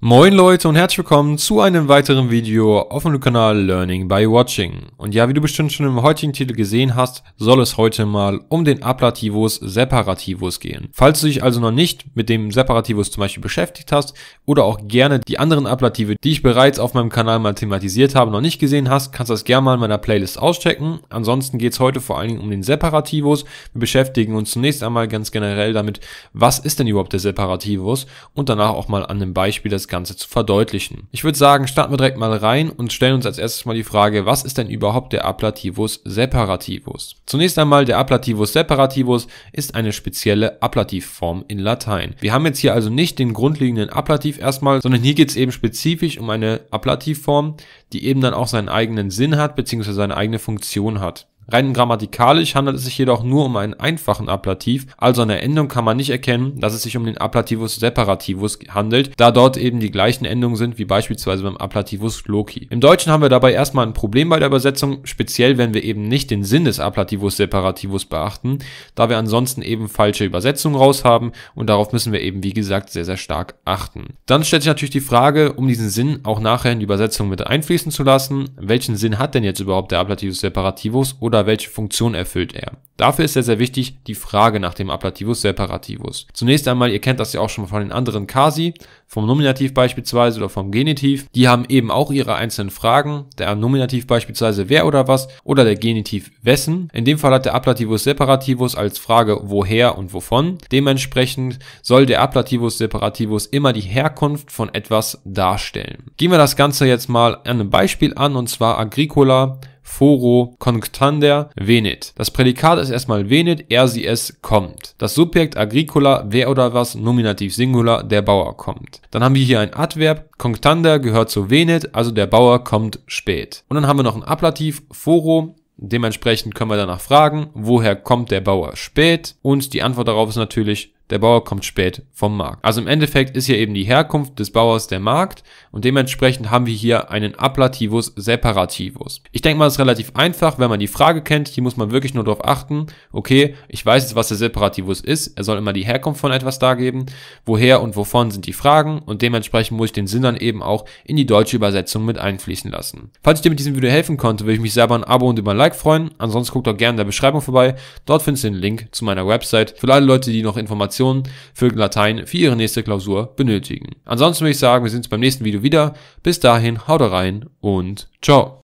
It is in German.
Moin Leute und herzlich willkommen zu einem weiteren Video auf dem Kanal Learning by Watching. Und ja, wie du bestimmt schon im heutigen Titel gesehen hast, soll es heute mal um den Ablativus Separativus gehen. Falls du dich also noch nicht mit dem Separativus zum Beispiel beschäftigt hast oder auch gerne die anderen Ablative, die ich bereits auf meinem Kanal mal thematisiert habe, noch nicht gesehen hast, kannst du das gerne mal in meiner Playlist auschecken. Ansonsten geht es heute vor allen Dingen um den Separativus. Wir beschäftigen uns zunächst einmal ganz generell damit, was ist denn überhaupt der Separativus und danach auch mal an einem Beispiel das Ganze zu verdeutlichen. Ich würde sagen, starten wir direkt mal rein und stellen uns als erstes mal die Frage, was ist denn überhaupt der Ablativus Separativus? Zunächst einmal, der Ablativus Separativus ist eine spezielle Ablativform in Latein. Wir haben jetzt hier also nicht den grundlegenden Ablativ erstmal, sondern hier geht es eben spezifisch um eine Ablativform, die eben dann auch seinen eigenen Sinn hat, beziehungsweise seine eigene Funktion hat. Rein grammatikalisch handelt es sich jedoch nur um einen einfachen Ablativ, also an der Endung kann man nicht erkennen, dass es sich um den Ablativus separativus handelt, da dort eben die gleichen Endungen sind wie beispielsweise beim Ablativus Loki. Im Deutschen haben wir dabei erstmal ein Problem bei der Übersetzung, speziell wenn wir eben nicht den Sinn des Ablativus separativus beachten, da wir ansonsten eben falsche Übersetzungen raushaben und darauf müssen wir eben wie gesagt sehr sehr stark achten. Dann stellt sich natürlich die Frage, um diesen Sinn auch nachher in die Übersetzung mit einfließen zu lassen, welchen Sinn hat denn jetzt überhaupt der Ablativus separativus oder oder welche Funktion erfüllt er. Dafür ist sehr, sehr wichtig die Frage nach dem Ablativus Separativus. Zunächst einmal, ihr kennt das ja auch schon von den anderen Kasi, vom Nominativ beispielsweise oder vom Genitiv. Die haben eben auch ihre einzelnen Fragen. Der Nominativ beispielsweise wer oder was oder der Genitiv wessen. In dem Fall hat der Ablativus Separativus als Frage woher und wovon. Dementsprechend soll der Ablativus Separativus immer die Herkunft von etwas darstellen. Gehen wir das Ganze jetzt mal an einem Beispiel an und zwar Agricola foro conctander venit. Das Prädikat ist erstmal venit, er, sie, es kommt. Das Subjekt agricola, wer oder was, Nominativ Singular, der Bauer kommt. Dann haben wir hier ein Adverb, conctander gehört zu venit, also der Bauer kommt spät. Und dann haben wir noch ein Ablativ, foro, Dementsprechend können wir danach fragen, woher kommt der Bauer spät? Und die Antwort darauf ist natürlich der Bauer kommt spät vom Markt. Also im Endeffekt ist hier eben die Herkunft des Bauers der Markt und dementsprechend haben wir hier einen Ablativus Separativus. Ich denke mal, es ist relativ einfach, wenn man die Frage kennt. Hier muss man wirklich nur darauf achten, okay, ich weiß jetzt, was der Separativus ist. Er soll immer die Herkunft von etwas dargeben, woher und wovon sind die Fragen und dementsprechend muss ich den Sinn dann eben auch in die deutsche Übersetzung mit einfließen lassen. Falls ich dir mit diesem Video helfen konnte, würde ich mich selber ein Abo und über ein Like freuen. Ansonsten guck doch gerne in der Beschreibung vorbei. Dort findest du den Link zu meiner Website. Für alle Leute, die noch Informationen Informationen für Latein für Ihre nächste Klausur benötigen. Ansonsten würde ich sagen, wir sehen uns beim nächsten Video wieder. Bis dahin, haut rein und ciao.